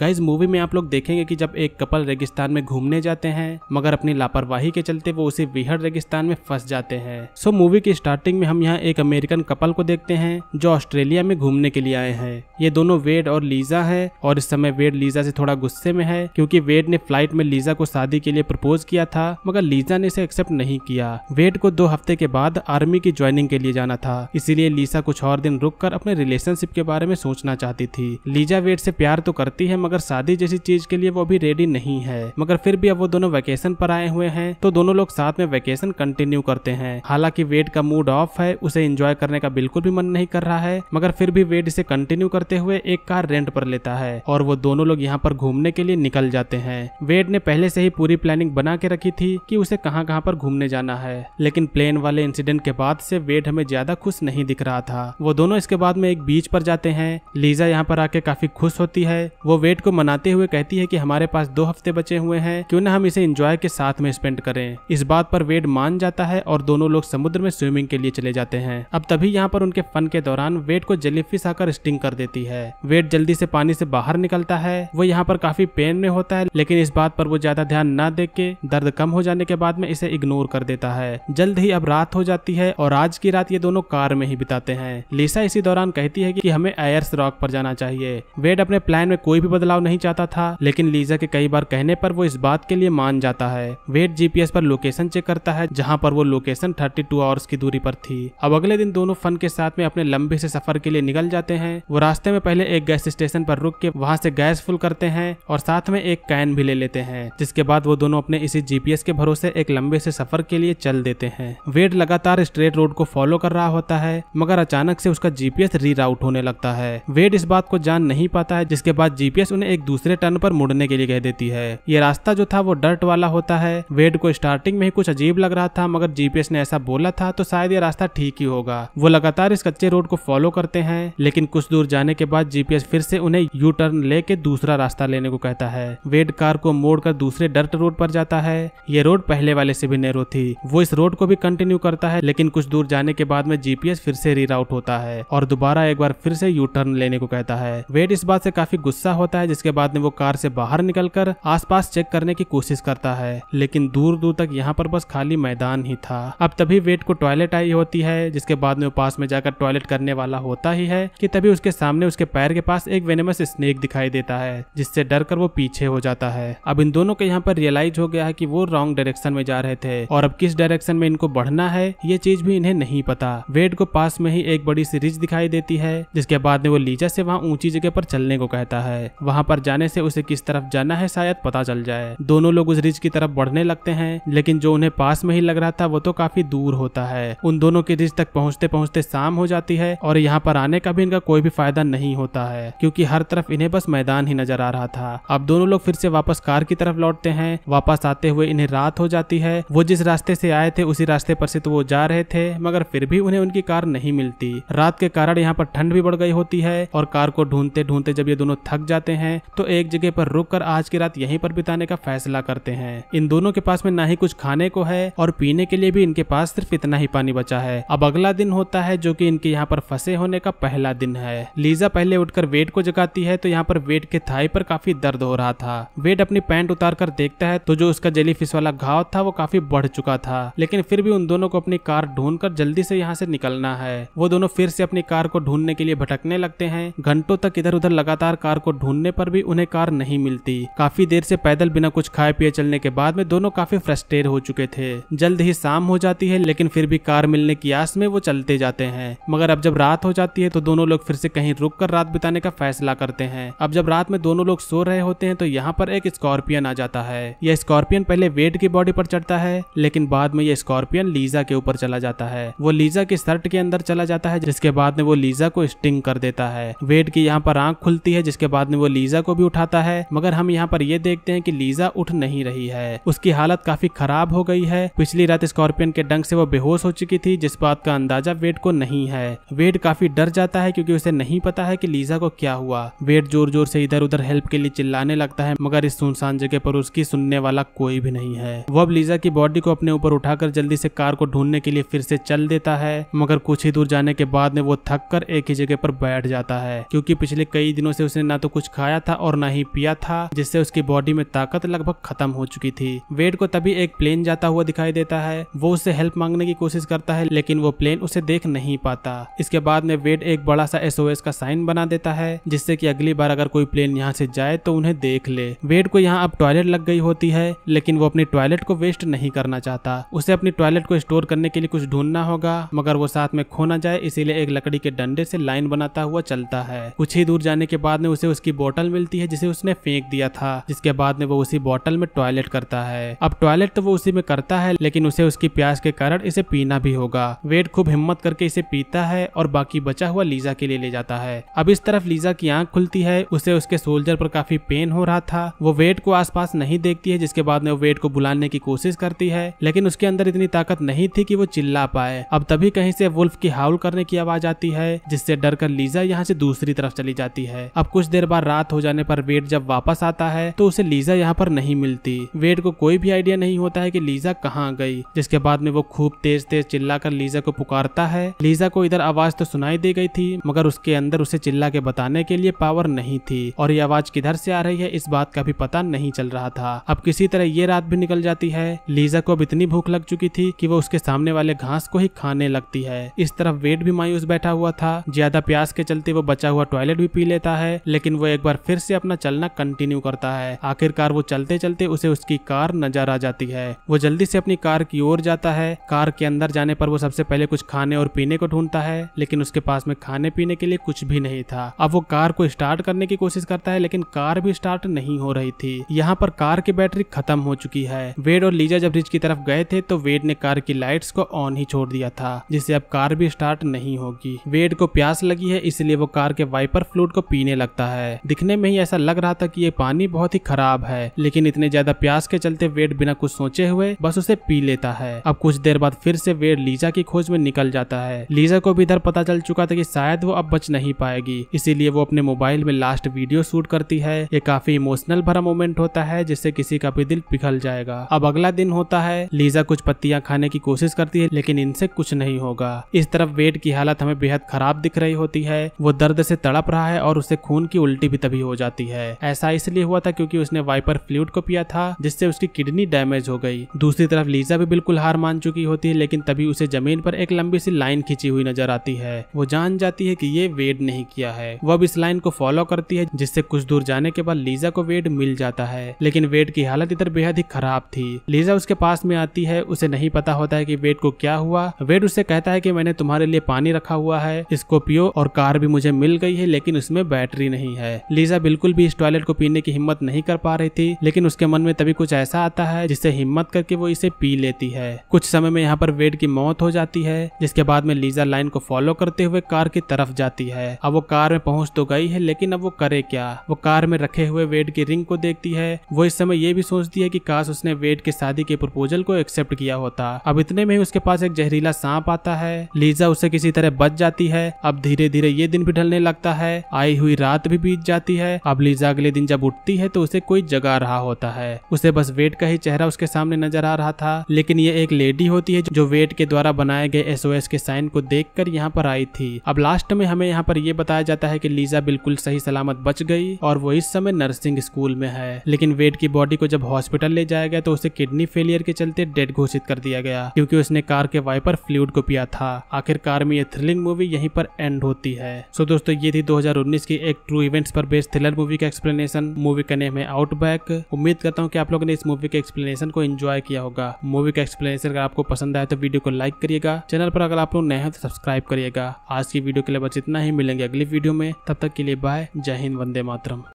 guys movie में आप लोग देखेंगे कि जब एक कपल रेगिस्तान में घूमने जाते हैं मगर अपनी लापरवाही के चलते वो उसी विहर रेगिस्तान में फंस जाते हैं सो so, मूवी की स्टार्टिंग में हम यहाँ एक अमेरिकन कपल को देखते हैं जो ऑस्ट्रेलिया में घूमने के लिए आए हैं ये दोनों वेड और लीजा है और इस समय वेड लीजा से थोड़ा गुस्से में है क्योंकि वेड ने फ्लाइट में लीजा को शादी के लिए प्रपोज किया था मगर लीजा ने इसे एक्सेप्ट नहीं किया वेड को दो हफ्ते के बाद आर्मी की ज्वाइनिंग के लिए जाना था इसीलिए लीजा कुछ और दिन रुक कर अपने रिलेशनशिप के बारे में सोचना चाहती थी लीजा वेड से प्यार तो करती है मगर शादी जैसी चीज के लिए वो अभी रेडी नहीं है मगर फिर भी अब वो दोनों वैकेशन पर आए हुए हैं तो दोनों लोग साथ में वैकेशन कंटिन्यू करते हैं हालांकि वेट का मूड ऑफ है उसे इंजॉय करने का बिल्कुल भी मन नहीं कर रहा है मगर फिर भी वेट इसे कंटिन्यू करते हुए एक कार रेंट पर लेता है और वो दोनों लोग यहाँ पर घूमने के लिए निकल जाते हैं वेड ने पहले से ही पूरी प्लानिंग बना के रखी थी कि उसे कहाँ कहाँ पर घूमने जाना है लेकिन प्लेन वाले इंसिडेंट के बाद से वेड हमें ज्यादा खुश नहीं दिख रहा था वो दोनों इसके बाद में एक बीच पर जाते हैं लीजा यहाँ पर आके काफी खुश होती है वो वेड वेट को मनाते हुए कहती है कि हमारे पास दो हफ्ते बचे हुए हैं क्यों ना हम इसे एंजॉय के साथ में स्पेंड करें इस बात पर वेड मान जाता है और दोनों लोग समुद्र में स्विमिंग के लिए चले जाते हैं अब तभी यहाँ पर उनके फन के दौरान वेट को जेलीफिश आकर स्टिंग कर देती है वेट जल्दी से पानी से बाहर निकलता है वो यहाँ पर काफी पेन में होता है लेकिन इस बात पर वो ज्यादा ध्यान न दे के दर्द कम हो जाने के बाद में इसे इग्नोर कर देता है जल्द ही अब रात हो जाती है और आज की रात ये दोनों कार में ही बिताते हैं लिसा इसी दौरान कहती है कि हमें एयर्स रॉक पर जाना चाहिए वेड अपने प्लान में कोई भी बदलाव नहीं चाहता था लेकिन लीजा के कई बार कहने पर वो इस बात के लिए मान जाता है वेट जीपीएस पर लोकेशन चेक करता है जहाँ पर वो लोकेशन थर्टी टू आवर्स की दूरी पर थी अब अगले दिन दोनों फन के साथ में अपने लंबे से सफर के लिए निकल जाते हैं वो रास्ते में पहले एक गैस स्टेशन पर रुक के वहाँ से गैस फुल करते हैं और साथ में एक कैन भी ले लेते हैं जिसके बाद वो दोनों अपने इसी जीपीएस के भरोसे एक लंबे से सफर के लिए चल देते हैं वेट लगातार स्ट्रेट रोड को फॉलो कर रहा होता है मगर अचानक से उसका जीपीएस रीराउट होने लगता है वेट इस बात को जान नहीं पाता है जिसके बाद जीपीएस उन्हें एक दूसरे टर्न पर मुड़ने के लिए कह देती है ये रास्ता जो था वो डर्ट वाला होता है वेड को स्टार्टिंग में ही कुछ अजीब लग रहा था मगर जीपीएस ने ऐसा बोला था तो शायद ये रास्ता ठीक ही होगा वो लगातार इस कच्चे रोड को फॉलो करते हैं लेकिन कुछ दूर जाने के बाद जीपीएस फिर से उन्हें यू टर्न लेके दूसरा रास्ता लेने को कहता है वेड कार को मोड़कर दूसरे डर्ट रोड पर जाता है ये रोड पहले वाले से भी नेरो थी वो इस रोड को भी कंटिन्यू करता है लेकिन कुछ दूर जाने के बाद में जीपीएस फिर से रीराउट होता है और दोबारा एक बार फिर से यू टर्न लेने को कहता है वेड इस बात से काफी गुस्सा होता है है जिसके बाद में वो कार से बाहर निकलकर आसपास चेक करने की कोशिश करता है लेकिन दूर दूर तक यहाँ पर बस खाली मैदान ही था अब तभी वेट को टॉयलेट आई होती है जिसके बाद में वो पास में जाकर टॉयलेट करने वाला होता ही है कि तभी उसके सामने उसके पैर के पास एक वेनेमस स्नेक दिखाई देता है जिससे डर कर वो पीछे हो जाता है अब इन दोनों को यहाँ पर रियलाइज हो गया है कि वो रॉन्ग डायरेक्शन में जा रहे थे और अब किस डायरेक्शन में इनको बढ़ना है ये चीज भी इन्हें नहीं पता वेट को पास में ही एक बड़ी सी रिज दिखाई देती है जिसके बाद में वो लीजा से वहाँ ऊंची जगह पर चलने को कहता है वहाँ पर जाने से उसे किस तरफ जाना है शायद पता चल जाए दोनों लोग उस रिज की तरफ बढ़ने लगते हैं लेकिन जो उन्हें पास में ही लग रहा था वो तो काफी दूर होता है उन दोनों के रिज तक पहुँचते पहुँचते शाम हो जाती है और यहाँ पर आने का भी इनका कोई भी फायदा नहीं होता है क्यूँकी हर तरफ इन्हें बस मैदान ही नजर आ रहा था अब दोनों लोग फिर से वापस कार की तरफ लौटते हैं वापस आते हुए इन्हें रात हो जाती है वो जिस रास्ते से आए थे उसी रास्ते पर से तो वो जा रहे थे मगर फिर भी उन्हें उनकी कार नहीं मिलती रात के कारण यहाँ पर ठंड भी बढ़ गई होती है और कार को ढूंढते ढूंढते जब ये दोनों थक जाते करते हैं तो एक जगह पर रुक कर आज की रात यहीं पर बिताने का फैसला करते हैं इन दोनों के पास में ना ही कुछ खाने को है और पीने के लिए भी इनके पास सिर्फ इतना ही पानी बचा है अब अगला दिन होता है जो की इनके यहाँ पर फंसे होने का पहला दिन है लीजा पहले उठकर वेट को जगाती है तो यहाँ पर वेट के थाई पर काफी दर्द हो रहा था वेट अपनी पैंट उतार कर देखता है तो जो उसका जेली फिश वाला घाव था वो काफी बढ़ चुका था लेकिन फिर भी उन दोनों को अपनी कार ढूंढ कर जल्दी से यहाँ से निकलना है वो दोनों फिर से अपनी कार को ढूंढने के लिए भटकने लगते हैं घंटों तक इधर उधर लगातार कार को ढूंढने ढूंढने पर भी उन्हें कार नहीं मिलती काफी देर से पैदल बिना कुछ खाए पिए चलने के बाद में दोनों काफी फ्रस्ट्रेट हो चुके थे जल्द ही शाम हो जाती है लेकिन फिर भी कार मिलने की आस में वो चलते जाते हैं मगर अब जब रात हो जाती है तो दोनों लोग फिर से कहीं रुक कर रात बिताने का फैसला करते हैं अब जब रात में दोनों लोग सो रहे होते हैं तो यहाँ पर एक स्कॉर्पियन आ जाता है यह स्कॉर्पियन पहले वेट की बॉडी पर चढ़ता है लेकिन बाद में यह स्कॉर्पियन लीजा के ऊपर चला जाता है वो लीजा के शर्ट के अंदर चला जाता है जिसके बाद में वो लीजा को स्टिंग कर देता है वेट की यहाँ पर आंख खुलती है जिसके बाद में वो लीजा को भी उठाता है मगर हम यहाँ पर ये देखते हैं कि लीजा उठ नहीं रही है उसकी हालत काफी खराब हो गई है पिछली रात स्कॉर्पियन के डंग से वो बेहोश हो चुकी थी जिस बात का अंदाजा वेट को नहीं है वेट काफी डर जाता है क्योंकि उसे नहीं पता है कि लीजा को क्या हुआ वेट जोर जोर से इधर उधर हेल्प के लिए चिल्लाने लगता है मगर इस सुनसान जगह पर उसकी सुनने वाला कोई भी नहीं है वो अब लीजा की बॉडी को अपने ऊपर उठाकर जल्दी से कार को ढूंढने के लिए फिर से चल देता है मगर कुछ ही दूर जाने के बाद में वो थक कर एक ही जगह पर बैठ जाता है क्योंकि पिछले कई दिनों से उसने ना तो कुछ खा खाया था और न ही पिया था जिससे उसकी बॉडी में ताकत लगभग खत्म हो चुकी थी वेड को तभी एक प्लेन जाता हुआ दिखाई देता है वो उसे हेल्प मांगने की कोशिश करता है लेकिन वो प्लेन उसे देख नहीं पाता इसके बाद में वेड एक बड़ा सा एसओएस का साइन बना देता है जिससे कि अगली बार अगर कोई प्लेन यहाँ से जाए तो उन्हें देख ले वेड को यहाँ अब टॉयलेट लग गई होती है लेकिन वो अपनी टॉयलेट को वेस्ट नहीं करना चाहता उसे अपनी टॉयलेट को स्टोर करने के लिए कुछ ढूंढना होगा मगर वो साथ में खो ना जाए इसीलिए एक लकड़ी के डंडे से लाइन बनाता हुआ चलता है कुछ ही दूर जाने के बाद में उसे उसकी बॉडी बोतल मिलती है जिसे उसने फेंक दिया था जिसके बाद में वो उसी बोतल में टॉयलेट करता है अब टॉयलेट तो वो उसी में करता है लेकिन उसे उसकी प्यास के कारण इसे पीना भी होगा वेट खूब हिम्मत करके इसे पीता है और बाकी बचा हुआ लीजा के लिए ले जाता है अब इस तरफ लीजा की आंख खुलती है उसे उसके सोल्जर पर काफी पेन हो रहा था वो वेट को आसपास नहीं देखती है जिसके बाद में वो वेट को बुलाने की कोशिश करती है लेकिन उसके अंदर इतनी ताकत नहीं थी कि वो चिल्ला पाए अब तभी कहीं से वुल्फ की हाउल करने की आवाज आती है जिससे डर कर लीजा यहाँ से दूसरी तरफ चली जाती है अब कुछ देर बाद रात रात हो जाने पर वेट जब वापस आता है तो उसे लीजा यहाँ पर नहीं मिलती वेट को कोई भी आइडिया नहीं होता है कि लीजा कहाँ गई जिसके बाद में वो खूब तेज तेज चिल्लाकर लीजा को पुकारता है लीजा को इधर आवाज तो सुनाई दे गई थी मगर उसके अंदर उसे चिल्ला के बताने के लिए पावर नहीं थी और ये आवाज किधर से आ रही है इस बात का भी पता नहीं चल रहा था अब किसी तरह ये रात भी निकल जाती है लीजा को अब इतनी भूख लग चुकी थी कि वो उसके सामने वाले घास को ही खाने लगती है इस तरफ वेट भी मायूस बैठा हुआ था ज्यादा प्यास के चलते वो बचा हुआ टॉयलेट भी पी लेता है लेकिन वो एक बार बार फिर से अपना चलना कंटिन्यू करता है आखिरकार वो चलते चलते उसे उसकी कार नजर आ जाती है वो जल्दी से अपनी कार की ओर जाता है कार के अंदर जाने पर वो सबसे पहले कुछ खाने और पीने को ढूंढता है लेकिन उसके पास में खाने पीने के लिए कुछ भी नहीं था अब वो कार को स्टार्ट करने की कोशिश करता है लेकिन कार भी स्टार्ट नहीं हो रही थी यहाँ पर कार की बैटरी खत्म हो चुकी है वेड और लीजा जब ब्रिज की तरफ गए थे तो वेड ने कार की लाइट्स को ऑन ही छोड़ दिया था जिससे अब कार भी स्टार्ट नहीं होगी वेड को प्यास लगी है इसलिए वो कार के वाइपर फ्लूड को पीने लगता है दिखने में ही ऐसा लग रहा था कि ये पानी बहुत ही खराब है लेकिन इतने ज्यादा प्यास के चलते वेड बिना कुछ सोचे हुए बस उसे पी लेता है अब कुछ देर बाद फिर से वेड लीजा की खोज में निकल जाता है लीजा को भी इधर पता चल चुका था कि शायद वो अब बच नहीं पाएगी इसीलिए वो अपने मोबाइल में लास्ट वीडियो शूट करती है ये काफी इमोशनल भरा मोमेंट होता है जिससे किसी का भी दिल पिघल जाएगा अब अगला दिन होता है लीजा कुछ पत्तियां खाने की कोशिश करती है लेकिन इनसे कुछ नहीं होगा इस तरफ वेट की हालत हमें बेहद खराब दिख रही होती है वो दर्द से तड़प रहा है और उसे खून की उल्टी भी तभी हो जाती है ऐसा इसलिए हुआ था क्योंकि उसने वाइपर फ्लूड को पिया था जिससे उसकी किडनी डैमेज हो गई दूसरी तरफ लीजा भी बिल्कुल हार मान चुकी होती है लेकिन तभी उसे जमीन पर एक लंबी सी लाइन खींची हुई नजर आती है वो जान जाती है की ये वेड नहीं किया है वो अब इस लाइन को फॉलो करती है जिससे कुछ दूर जाने के बाद लीजा को वेड मिल जाता है लेकिन वेड की हालत इधर बेहद ही खराब थी लीजा उसके पास में आती है उसे नहीं पता होता है की वेड को क्या हुआ वेड उसे कहता है की मैंने तुम्हारे लिए पानी रखा हुआ है इसको पियो और कार भी मुझे मिल गई है लेकिन उसमें बैटरी नहीं है लीजा बिल्कुल भी इस टॉयलेट को पीने की हिम्मत नहीं कर पा रही थी लेकिन उसके मन में तभी कुछ ऐसा आता है जिससे हिम्मत करके वो इसे पी लेती है कुछ समय में यहाँ पर वेड की मौत हो जाती है जिसके बाद में लीजा लाइन को फॉलो करते हुए कार की तरफ जाती है अब वो कार में पहुंच तो गई है लेकिन अब वो करे क्या वो कार में रखे हुए वेड की रिंग को देखती है वो इस समय ये भी सोचती है कि काश उसने वेड के शादी के प्रपोजल को एक्सेप्ट किया होता अब इतने में ही उसके पास एक जहरीला सांप आता है लीजा उसे किसी तरह बच जाती है अब धीरे धीरे ये दिन भी ढलने लगता है आई हुई रात भी बीत जाती जाती है अब लीजा अगले दिन जब उठती है तो उसे कोई जगा रहा होता है उसे बस वेट का ही चेहरा उसके सामने नजर आ रहा था लेकिन ये एक लेडी होती है जो वेट के द्वारा बनाए गए एस के साइन को देखकर यहाँ पर आई थी अब लास्ट में हमें यहाँ पर ये बताया जाता है की लीजा बिल्कुल सही सलामत बच गई और वो इस समय नर्सिंग स्कूल में है लेकिन वेट की बॉडी को जब हॉस्पिटल ले जाया गया तो उसे किडनी फेलियर के चलते डेड घोषित कर दिया गया क्योंकि उसने कार के वाइपर फ्लूड को पिया था आखिरकार में ये थ्रिलिंग मूवी यहीं पर एंड होती है सो दोस्तों ये थी 2019 की एक ट्रू इवेंट्स पर बेस्ट थ्रिलर मूवी का एक्सप्लेनेशन मूवी का नेम है आउटबैक उम्मीद करता हूँ कि आप लोगों ने इस मूवी के एक्सप्लेनेशन को एंजॉय किया होगा मूवी का एक्सप्लेनेशन अगर आपको पसंद आया तो वीडियो को लाइक करिएगा चैनल पर अगर आप लोग नए हैं तो सब्सक्राइब करिएगा आज की वीडियो के लिए बस इतना ही मिलेंगे अगली वीडियो में तब तक के लिए बाय जय हिंद वंदे मातरम